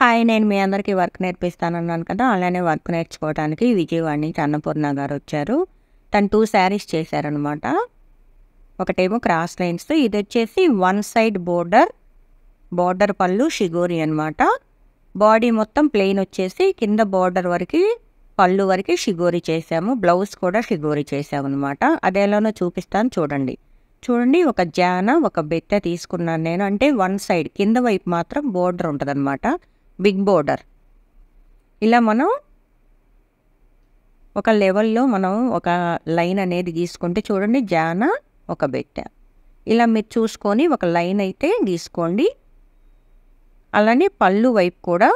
hi నేను మీ అందరికీ work అన్నాను కదా అలానే వర్క్ నేర్చుకోవడానికి విజయవాడ నుంచి అన్నపూర్ణ గారు వచ్చారు తను టూ శారీస్ చేశారనమాట ఒకటేమో క్రాస్ లైన్స్ ఇది వచ్చేసి వన్ సైడ్ బోర్డర్ బోర్డర్ పళ్ళు షిగోరి అనమాట బాడీ మొత్తం ప్లెయిన్ వచ్చేసి కింద బోర్డర్ వరకు పళ్ళు వరకు షిగోరి చేసాము బ్లౌజ్ కూడా షిగోరి చేసాము అనమాట అదేలానో చూపిస్తాను చూడండి చూడండి ఒక జాన ఒక బెత్త తీసుకున్నాను నేను అంటే వన్ సైడ్ కింద వైపు మాత్రం బోర్డర్ ఉంటుంది బిగ్ బోర్డర్ ఇలా మనం ఒక లెవెల్లో మనం ఒక లైన్ అనేది గీసుకుంటే చూడండి జాన ఒక బెట్ట ఇలా మీరు చూసుకొని ఒక లైన్ అయితే గీసుకోండి అలానే పళ్ళు వైపు కూడా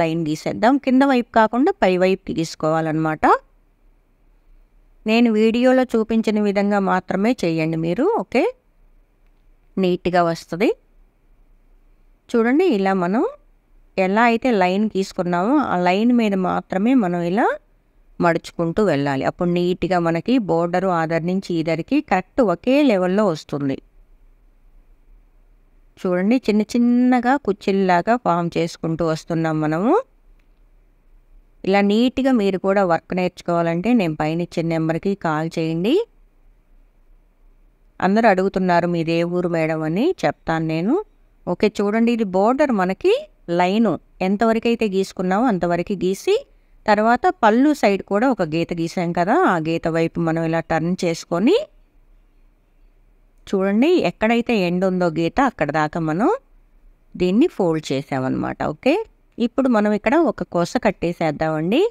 లైన్ గీసేద్దాం కింద వైపు కాకుండా పై వైపు గీసుకోవాలన్నమాట నేను వీడియోలో చూపించిన విధంగా మాత్రమే చేయండి మీరు ఓకే నీట్గా వస్తుంది చూడండి ఇలా మనం ఎలా అయితే లైన్ తీసుకున్నామో ఆ లైన్ మీద మాత్రమే మనం ఇలా మడుచుకుంటూ వెళ్ళాలి అప్పుడు నీట్గా మనకి బోర్డరు ఆధార్ నుంచి ఇద్దరికి కరెక్ట్ ఒకే లెవెల్లో వస్తుంది చూడండి చిన్న చిన్నగా కుచ్చిల్లాగా ఫామ్ చేసుకుంటూ వస్తున్నాం మనము ఇలా నీట్గా మీరు కూడా వర్క్ నేర్చుకోవాలంటే నేను పైన ఇచ్చిన నెంబర్కి కాల్ చేయండి అందరూ అడుగుతున్నారు మీదే ఊరు మేడం అని చెప్తాను నేను ఓకే చూడండి ఇది బోర్డర్ మనకి లైను ఎంతవరకైతే గీసుకున్నామో అంతవరకు గీసి తర్వాత పళ్ళు సైడ్ కూడా ఒక గీత గీసాం కదా ఆ గీత వైపు మనం ఇలా టర్న్ చేసుకొని చూడండి ఎక్కడైతే ఎండ్ ఉందో గీత అక్కడ దాకా మనం దీన్ని ఫోల్డ్ చేసామన్నమాట ఓకే ఇప్పుడు మనం ఇక్కడ ఒక కొస కట్టేసేద్దామండి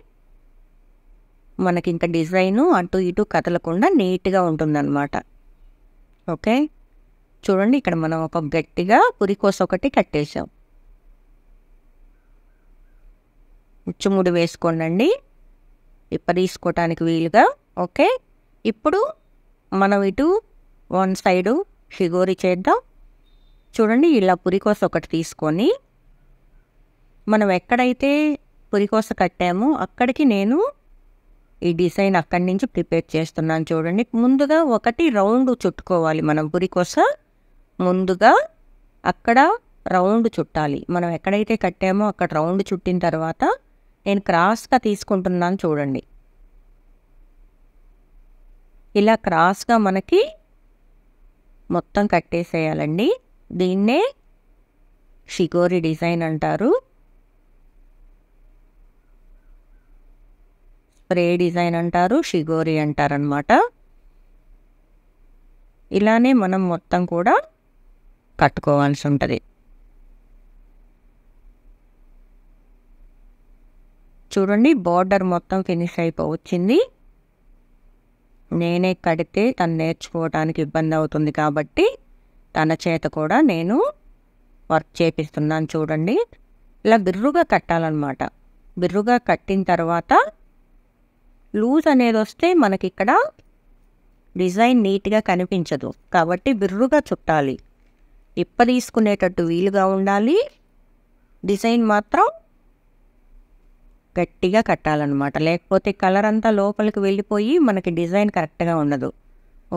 మనకి ఇంకా డిజైను అటు ఇటు కదలకుండా నీట్గా ఉంటుందన్నమాట ఓకే చూడండి ఇక్కడ మనం ఒక గట్టిగా పురికోస ఒకటి కట్టేసాం ముచ్చుముడి వేసుకోండి విపరీసుకోవటానికి వీలుగా ఓకే ఇప్పుడు మనం ఇటు వన్ సైడు షిగోరి చేద్దాం చూడండి ఇలా పురికోస ఒకటి తీసుకొని మనం ఎక్కడైతే పురికోస కట్టామో అక్కడికి నేను ఈ డిజైన్ అక్కడి నుంచి ప్రిపేర్ చేస్తున్నాను చూడండి ముందుగా ఒకటి రౌండ్ చుట్టుకోవాలి మనం పురికోస ముందుగా అక్కడ రౌండ్ చుట్టాలి మనం ఎక్కడైతే కట్టామో అక్కడ రౌండ్ చుట్టిన తర్వాత నేను క్రాస్గా తీసుకుంటున్నాను చూడండి ఇలా క్రాస్గా మనకి మొత్తం కట్టేసేయాలండి దీన్నే షిగోరి డిజైన్ అంటారు స్ప్రే డిజైన్ అంటారు షిగోరి అంటారనమాట ఇలానే మనం మొత్తం కూడా కట్టుకోవాల్సి ఉంటుంది చూడండి బార్డర్ మొత్తం ఫినిష్ అయిపోవచ్చింది నేనే కడితే తను నేర్చుకోవడానికి ఇబ్బంది అవుతుంది కాబట్టి తన చేత కూడా నేను వర్క్ చేపిస్తున్నాను చూడండి ఇలా బిర్రుగా కట్టాలన్నమాట బిర్రుగా కట్టిన తర్వాత లూజ్ అనేది వస్తే మనకి ఇక్కడ డిజైన్ నీట్గా కనిపించదు కాబట్టి బిర్రుగా చుట్టాలి ఇప్ప తీసుకునేటట్టు వీలుగా ఉండాలి డిజైన్ మాత్రం గట్టిగా కట్టాలన్నమాట లేకపోతే కలర్ అంతా లోపలికి వెళ్ళిపోయి మనకి డిజైన్ కరెక్ట్గా ఉండదు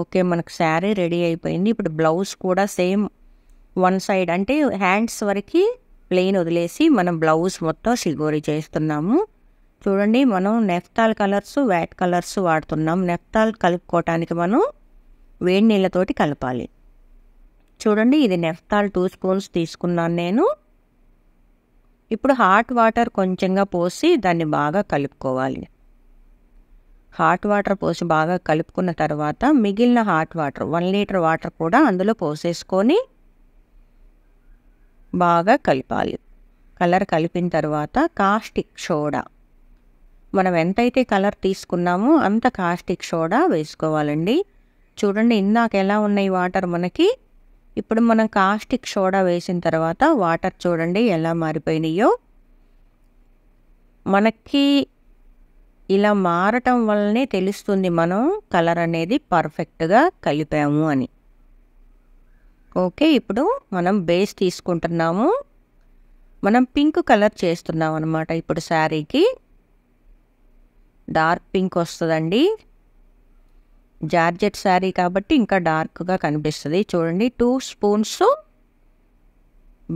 ఓకే మనకు శారీ రెడీ అయిపోయింది ఇప్పుడు బ్లౌజ్ కూడా సేమ్ వన్ సైడ్ అంటే హ్యాండ్స్ వరకు ప్లెయిన్ వదిలేసి మనం బ్లౌజ్ మొత్తం సిగోరీ చేస్తున్నాము చూడండి మనం నెఫ్తాల్ కలర్స్ వ్యాట్ కలర్స్ వాడుతున్నాం నెఫ్తాల్ కలుపుకోవటానికి మనం వేడి నీళ్ళతోటి కలపాలి చూడండి ఇది నెఫ్తాల్ టూ స్పూన్స్ తీసుకున్నాను నేను ఇప్పుడు హాట్ వాటర్ కొంచెంగా పోసి దాన్ని బాగా కలుపుకోవాలి హాట్ వాటర్ పోసి బాగా కలుపుకున్న తర్వాత మిగిలిన hot water one litre water కూడా అందులో పోసేసుకొని బాగా కలపాలి కలర్ కలిపిన తర్వాత కాస్టిక్ సోడా మనం ఎంతైతే కలర్ తీసుకున్నామో అంత కాస్టిక్ సోడా వేసుకోవాలండి చూడండి ఇందాక ఎలా ఉన్నాయి వాటర్ మనకి ఇప్పుడు మనం కాస్టిక్ సోడా వేసిన తర్వాత వాటర్ చూడండి ఎలా మారిపోయినాయో మనకి ఇలా మారటం వల్లనే తెలుస్తుంది మనం కలర్ అనేది పర్ఫెక్ట్గా కలిపాము అని ఓకే ఇప్పుడు మనం బేస్ తీసుకుంటున్నాము మనం పింక్ కలర్ చేస్తున్నాం అనమాట ఇప్పుడు శారీకి డార్క్ పింక్ వస్తుందండి జార్జెట్ శారీ కాబట్టి ఇంకా డార్క్గా కనిపిస్తుంది చూడండి టూ స్పూన్స్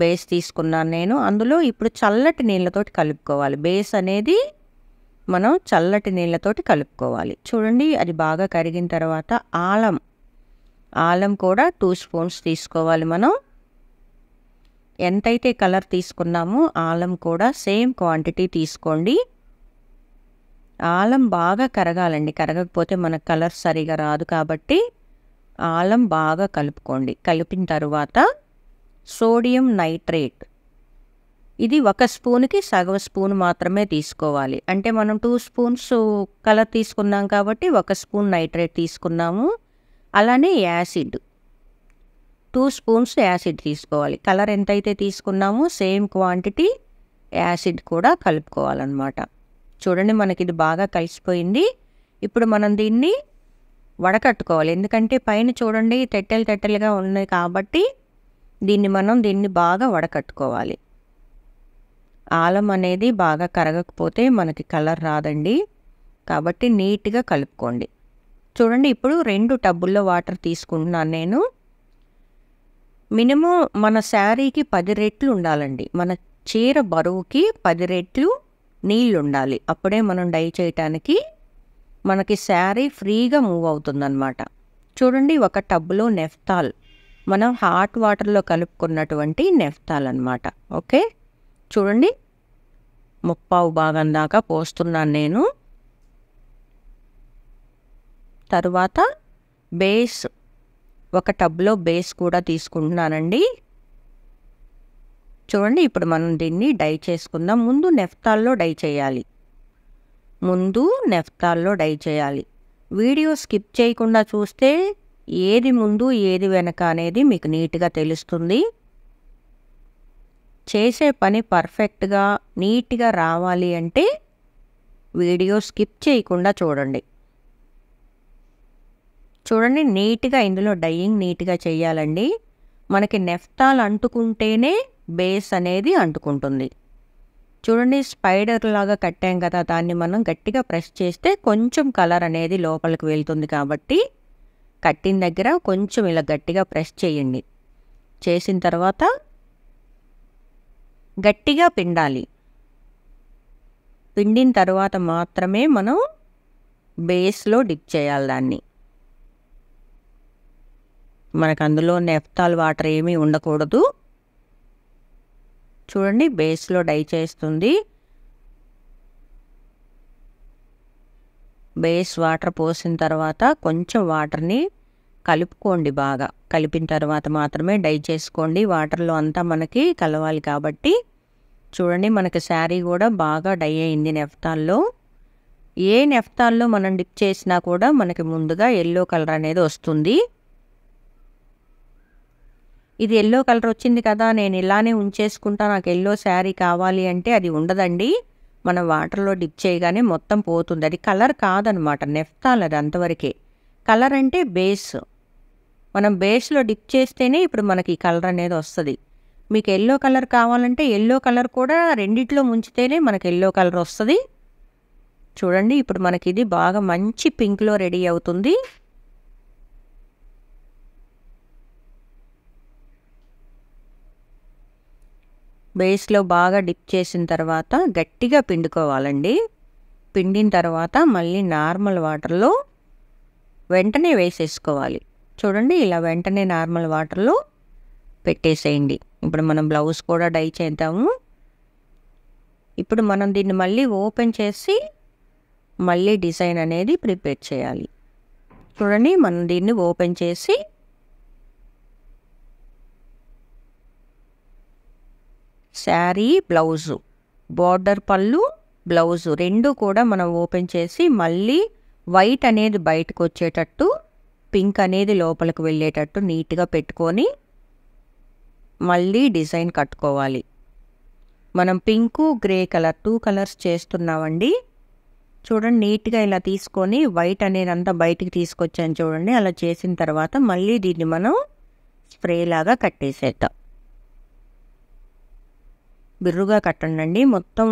బేస్ తీసుకున్నాను నేను అందులో ఇప్పుడు చల్లటి నీళ్ళతోటి కలుపుకోవాలి బేస్ అనేది మనం చల్లటి నీళ్ళతోటి కలుపుకోవాలి చూడండి అది బాగా కరిగిన తర్వాత ఆలం ఆలం కూడా టూ స్పూన్స్ తీసుకోవాలి మనం ఎంతైతే కలర్ తీసుకున్నామో ఆలం కూడా సేమ్ క్వాంటిటీ తీసుకోండి ఆలం బాగా కరగాలండి కరగకపోతే మన కలర్ సరిగా రాదు కాబట్టి ఆలం బాగా కలుపుకోండి కలిపిన తరువాత సోడియం నైట్రేట్ ఇది ఒక స్పూన్కి సగం స్పూన్ మాత్రమే తీసుకోవాలి అంటే మనం టూ స్పూన్స్ కలర్ తీసుకున్నాం కాబట్టి ఒక స్పూన్ నైట్రేట్ తీసుకున్నాము అలానే యాసిడ్ టూ స్పూన్స్ యాసిడ్ తీసుకోవాలి కలర్ ఎంతైతే తీసుకున్నామో సేమ్ క్వాంటిటీ యాసిడ్ కూడా కలుపుకోవాలన్నమాట చూడండి మనకి ఇది బాగా కలిసిపోయింది ఇప్పుడు మనం దీన్ని వడకట్టుకోవాలి ఎందుకంటే పైన చూడండి తెట్టెలు తెట్టెలుగా ఉన్నాయి కాబట్టి దీన్ని మనం దీన్ని బాగా వడకట్టుకోవాలి ఆలం అనేది బాగా కరగకపోతే మనకి కలర్ రాదండి కాబట్టి నీట్గా కలుపుకోండి చూడండి ఇప్పుడు రెండు టబ్బుల్లో వాటర్ తీసుకుంటున్నాను నేను మినిమం మన శారీకి పది రెట్లు ఉండాలండి మన చీర బరువుకి పది రెట్లు నీళ్ళు ఉండాలి అప్పుడే మనం డై చేయటానికి మనకి శారీ ఫ్రీగా మూవ్ అవుతుందన్నమాట చూడండి ఒక టబ్లో నెఫ్తాల్ మనం హాట్ వాటర్లో కలుపుకున్నటువంటి నెఫ్తాల్ అనమాట ఓకే చూడండి ముప్పావు భాగం దాకా పోస్తున్నాను నేను తర్వాత బేస్ ఒక టబ్లో బేస్ కూడా తీసుకుంటున్నానండి చూడండి ఇప్పుడు మనం దీన్ని డై చేసుకుందాం ముందు నెఫ్తాల్లో డై చేయాలి ముందు నెఫ్తాల్లో డై చేయాలి వీడియో స్కిప్ చేయకుండా చూస్తే ఏది ముందు ఏది వెనక అనేది మీకు నీట్గా తెలుస్తుంది చేసే పని పర్ఫెక్ట్గా నీట్గా రావాలి అంటే వీడియో స్కిప్ చేయకుండా చూడండి చూడండి నీట్గా ఇందులో డైయింగ్ నీట్గా చేయాలండి మనకి నెఫ్తాల్ అంటుకుంటేనే బేస్ అనేది అంటుకుంటుంది చూడండి స్పైడర్ లాగా కట్టాం కదా దాన్ని మనం గట్టిగా ప్రెస్ చేస్తే కొంచెం కలర్ అనేది లోపలికి వెళ్తుంది కాబట్టి కట్టిన దగ్గర కొంచెం ఇలా గట్టిగా ప్రెస్ చేయండి చేసిన తర్వాత గట్టిగా పిండాలి పిండిన తర్వాత మాత్రమే మనం బేస్లో డిప్ చేయాలి దాన్ని మనకు అందులో నెఫ్తాల్ వాటర్ ఏమీ ఉండకూడదు చూడండి బేస్లో డై చేస్తుంది బేస్ వాటర్ పోసిన తర్వాత కొంచెం వాటర్ని కలుపుకోండి బాగా కలిపిన తర్వాత మాత్రమే డై చేసుకోండి వాటర్లో అంతా మనకి కలవాలి కాబట్టి చూడండి మనకి శారీ కూడా బాగా డై అయింది నెఫ్తాల్లో ఏ నెఫ్తాల్లో మనం డిప్ చేసినా కూడా మనకి ముందుగా ఎల్లో కలర్ అనేది వస్తుంది ఇది ఎల్లో కలర్ వచ్చింది కదా నేను ఇలానే ఉంచేసుకుంటా నాకు ఎల్లో శారీ కావాలి అంటే అది ఉండదండి మనం వాటర్లో డిప్ చేయగానే మొత్తం పోతుంది అది కలర్ కాదనమాట నెఫ్తాల్ అది అంతవరకే కలర్ అంటే బేస్ మనం బేస్లో డిప్ చేస్తేనే ఇప్పుడు మనకి కలర్ అనేది వస్తుంది మీకు ఎల్లో కలర్ కావాలంటే ఎల్లో కలర్ కూడా రెండిట్లో ముంచితేనే మనకి ఎల్లో కలర్ వస్తుంది చూడండి ఇప్పుడు మనకి ఇది బాగా మంచి పింక్లో రెడీ అవుతుంది బేస్లో బాగా డిప్ చేసిన తర్వాత గట్టిగా పిండుకోవాలండి పిండిన తర్వాత మళ్ళీ నార్మల్ వాటర్లో వెంటనే వేసేసుకోవాలి చూడండి ఇలా వెంటనే నార్మల్ వాటర్లో పెట్టేసేయండి ఇప్పుడు మనం బ్లౌజ్ కూడా డై చేద్దాము ఇప్పుడు మనం దీన్ని మళ్ళీ ఓపెన్ చేసి మళ్ళీ డిజైన్ అనేది ప్రిపేర్ చేయాలి చూడండి మనం దీన్ని ఓపెన్ చేసి శారీ బ్లౌజు బార్డర్ పళ్ళు బ్లౌజు రెండు కూడా మనం ఓపెన్ చేసి మళ్ళీ వైట్ అనేది బయటకు వచ్చేటట్టు పింక్ అనేది లోపలికి వెళ్ళేటట్టు నీట్గా పెట్టుకొని మళ్ళీ డిజైన్ కట్టుకోవాలి మనం pink grey colour two colours చేస్తున్నామండి చూడండి నీట్గా ఇలా తీసుకొని వైట్ అనేది అంతా బయటికి తీసుకొచ్చాను చూడండి అలా చేసిన తర్వాత మళ్ళీ దీన్ని మనం స్ప్రేలాగా కట్టేసేద్దాం బిర్రుగా కట్టండి మొత్తం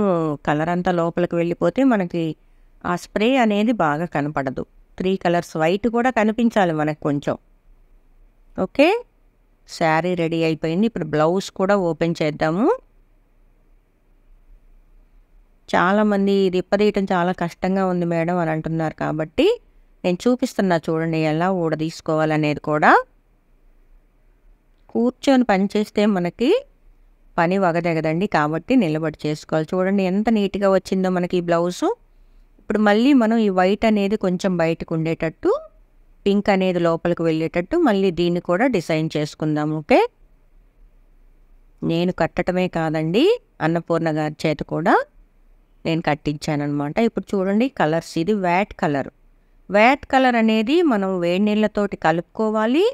కలర్ అంతా లోపలికి వెళ్ళిపోతే మనకి ఆ స్ప్రే అనేది బాగా కనపడదు త్రీ కలర్స్ వైట్ కూడా కనిపించాలి మనకు కొంచెం ఓకే శారీ రెడీ అయిపోయింది ఇప్పుడు బ్లౌజ్ కూడా ఓపెన్ చేద్దాము చాలామంది ఇది చాలా కష్టంగా ఉంది మేడం అని అంటున్నారు కాబట్టి నేను చూపిస్తున్నా చూడండి ఎలా ఊడ తీసుకోవాలనేది కూడా కూర్చొని పనిచేస్తే మనకి పని వగదగదండి కాబట్టి నిలబడి చేసుకోవాలి చూడండి ఎంత నీట్గా వచ్చిందో మనకి ఈ బ్లౌజు ఇప్పుడు మళ్ళీ మనం ఈ వైట్ అనేది కొంచెం బయటకు ఉండేటట్టు పింక్ అనేది లోపలికి వెళ్ళేటట్టు మళ్ళీ దీన్ని కూడా డిజైన్ చేసుకుందాం ఓకే నేను కట్టడమే కాదండి అన్నపూర్ణ గారి చేత కూడా నేను కట్టించాను అనమాట ఇప్పుడు చూడండి కలర్స్ ఇది వ్యాట్ కలర్ వ్యాట్ కలర్ అనేది మనం వేడి నీళ్ళతోటి కలుపుకోవాలి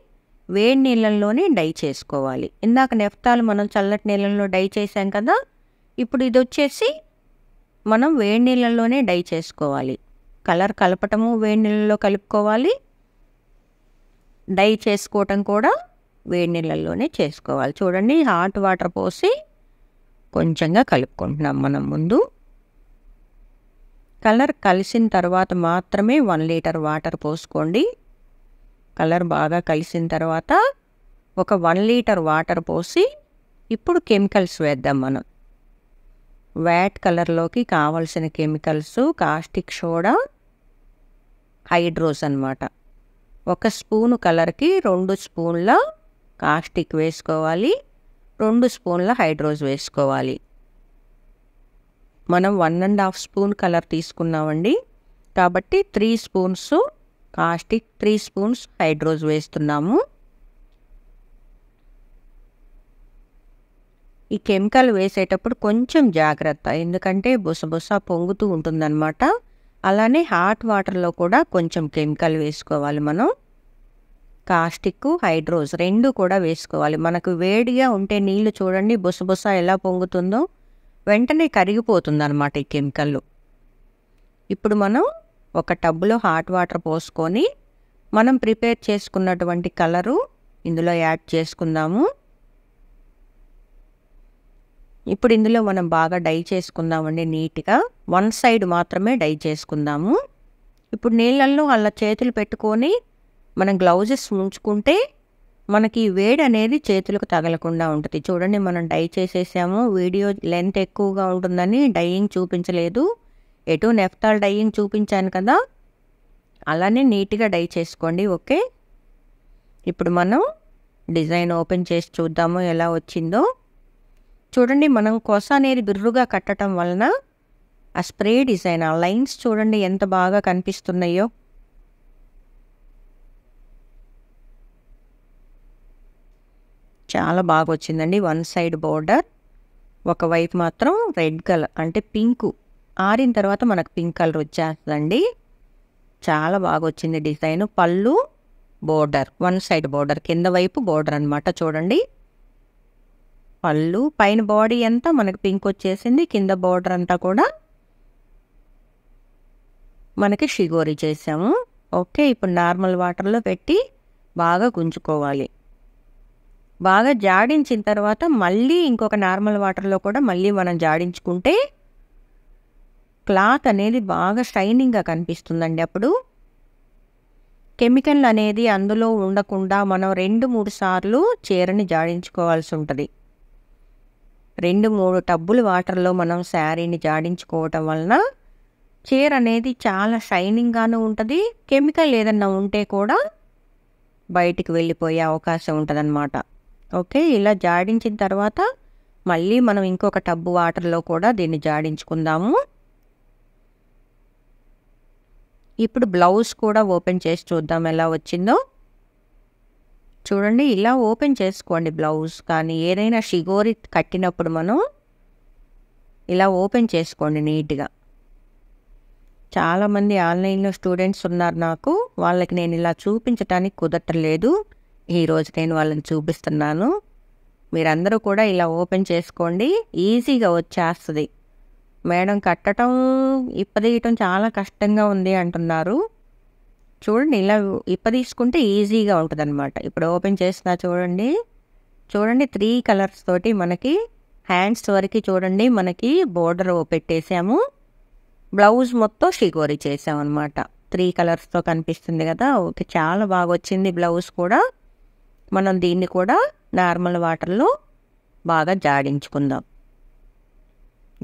వేడి నీళ్ళల్లోనే డై చేసుకోవాలి ఇందాక నెఫ్తాలు మనం చల్లటి నీళ్ళల్లో డై చేసాం కదా ఇప్పుడు ఇది వచ్చేసి మనం వేడి నీళ్ళల్లోనే డై చేసుకోవాలి కలర్ కలపటము వేడి నీళ్ళలో కలుపుకోవాలి డై చేసుకోవటం కూడా వేడి నీళ్ళల్లోనే చేసుకోవాలి చూడండి హాట్ వాటర్ పోసి కొంచెంగా కలుపుకుంటున్నాం మనం ముందు కలర్ కలిసిన తర్వాత మాత్రమే వన్ లీటర్ వాటర్ పోసుకోండి కలర్ బాగా కలిసిన తర్వాత ఒక వన్ లీటర్ వాటర్ పోసి ఇప్పుడు కెమికల్స్ వేద్దాం మనం వ్యాట్ కలర్లోకి కావలసిన కెమికల్స్ కాస్టిక్ సోడా హైడ్రోస్ అనమాట ఒక స్పూను కలర్కి రెండు స్పూన్ల కాస్టిక్ వేసుకోవాలి రెండు స్పూన్ల హైడ్రోజ్ వేసుకోవాలి మనం one and half spoon colour తీసుకున్నామండి కాబట్టి three spoons caustic three spoons hydrose వేస్తున్నాము ఈ కెమికల్ వేసేటప్పుడు కొంచెం జాగ్రత్త ఎందుకంటే బుసబుస పొంగుతూ ఉంటుందన్నమాట అలానే హాట్ వాటర్లో కూడా కొంచెం కెమికల్ వేసుకోవాలి మనం కాస్టిక్ హైడ్రోజ్ రెండు కూడా వేసుకోవాలి మనకు వేడిగా ఉంటే నీళ్లు చూడండి బుసబుస ఎలా పొంగుతుందో వెంటనే కరిగిపోతుంది అనమాట ఈ కెమికల్ ఇప్పుడు మనం ఒక టబ్బులో హాట్ వాటర్ పోసుకొని మనం ప్రిపేర్ చేసుకున్నటువంటి కలరు ఇందులో యాడ్ చేసుకుందాము ఇప్పుడు ఇందులో మనం బాగా డై చేసుకుందామండి నీట్గా వన్ సైడ్ మాత్రమే డై చేసుకుందాము ఇప్పుడు నీళ్ళల్లో అలా చేతులు పెట్టుకొని మనం గ్లౌజెస్ ఉంచుకుంటే మనకి వేడి అనేది చేతులకు తగలకుండా ఉంటుంది చూడండి మనం డై చేసేసాము వీడియో లెంత్ ఎక్కువగా ఉంటుందని డైయింగ్ చూపించలేదు ఎటు నెఫ్తాల్ డైయింగ్ చూపించాను కదా అలానే నీట్గా డై చేసుకోండి ఓకే ఇప్పుడు మనం డిజైన్ ఓపెన్ చేసి చూద్దాము ఎలా వచ్చిందో చూడండి మనం కొస అనేది బిర్రుగా కట్టడం వలన ఆ స్ప్రే డిజైన్ ఆ లైన్స్ చూడండి ఎంత బాగా కనిపిస్తున్నాయో చాలా బాగా వచ్చిందండి వన్ సైడ్ బోర్డర్ ఒకవైపు మాత్రం రెడ్ కలర్ అంటే పింకు ఆరిన తర్వాత మనకు పింక్ కలర్ వచ్చేస్తుందండి చాలా బాగా వచ్చింది డిజైన్ పళ్ళు బోర్డర్ వన్ సైడ్ బోర్డర్ కింద వైపు బోర్డర్ అనమాట చూడండి పళ్ళు పైన బాడీ అంతా మనకు పింక్ వచ్చేసింది కింద బోర్డర్ అంతా కూడా మనకి షిగోరి చేసాము ఓకే ఇప్పుడు నార్మల్ వాటర్లో పెట్టి బాగా గుంజుకోవాలి బాగా జాడించిన తర్వాత మళ్ళీ ఇంకొక నార్మల్ వాటర్లో కూడా మళ్ళీ మనం జాడించుకుంటే క్లాత్ అనేది బాగా షైనింగ్గా కనిపిస్తుందండి అప్పుడు కెమికల్ అనేది అందులో ఉండకుండా మనం రెండు మూడు సార్లు చీరని జాడించుకోవాల్సి ఉంటుంది రెండు మూడు టబ్బులు వాటర్లో మనం శారీని జాడించుకోవటం వలన చీర అనేది చాలా షైనింగ్గానూ ఉంటుంది కెమికల్ ఏదన్నా ఉంటే కూడా బయటికి వెళ్ళిపోయే అవకాశం ఉంటుందన్నమాట ఓకే ఇలా జాడించిన తర్వాత మళ్ళీ మనం ఇంకొక టబ్బు వాటర్లో కూడా దీన్ని జాడించుకుందాము ఇప్పుడు బ్లౌజ్ కూడా ఓపెన్ చేసి చూద్దాం ఎలా వచ్చిందో చూడండి ఇలా ఓపెన్ చేసుకోండి బ్లౌజ్ కానీ ఏదైనా షిగోరి కట్టినప్పుడు మనం ఇలా ఓపెన్ చేసుకోండి నీట్గా చాలామంది ఆన్లైన్లో స్టూడెంట్స్ ఉన్నారు నాకు వాళ్ళకి నేను ఇలా చూపించడానికి కుదరట్లేదు ఈరోజు నేను వాళ్ళని చూపిస్తున్నాను మీరందరూ కూడా ఇలా ఓపెన్ చేసుకోండి ఈజీగా వచ్చేస్తుంది మేడం కట్టడం ఇప్పదీయటం చాలా కష్టంగా ఉంది అంటున్నారు చూడండి ఇలా ఇప్పదీసుకుంటే ఈజీగా ఉంటుంది అనమాట ఇప్పుడు ఓపెన్ చేసిన చూడండి చూడండి త్రీ కలర్స్ తోటి మనకి హ్యాండ్స్ వరకు చూడండి మనకి బోర్డర్ పెట్టేసాము బ్లౌజ్ మొత్తం చేసాము అనమాట త్రీ కలర్స్తో కనిపిస్తుంది కదా ఓకే చాలా బాగా వచ్చింది బ్లౌజ్ కూడా మనం దీన్ని కూడా నార్మల్ వాటర్లో బాగా జాడించుకుందాం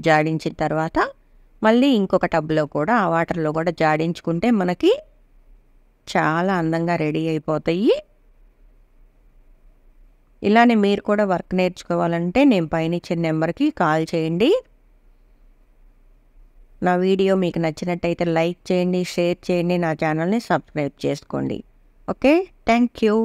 జాడించిన తర్వాత మళ్ళీ ఇంకొక టబ్లో కూడా ఆ వాటర్లో కూడా జాడించుకుంటే మనకి చాలా అందంగా రెడీ అయిపోతాయి ఇలానే మీరు కూడా వర్క్ నేర్చుకోవాలంటే నేను పైన ఇచ్చిన నెంబర్కి కాల్ చేయండి నా వీడియో మీకు నచ్చినట్టయితే లైక్ చేయండి షేర్ చేయండి నా ఛానల్ని సబ్స్క్రైబ్ చేసుకోండి ఓకే థ్యాంక్ యూ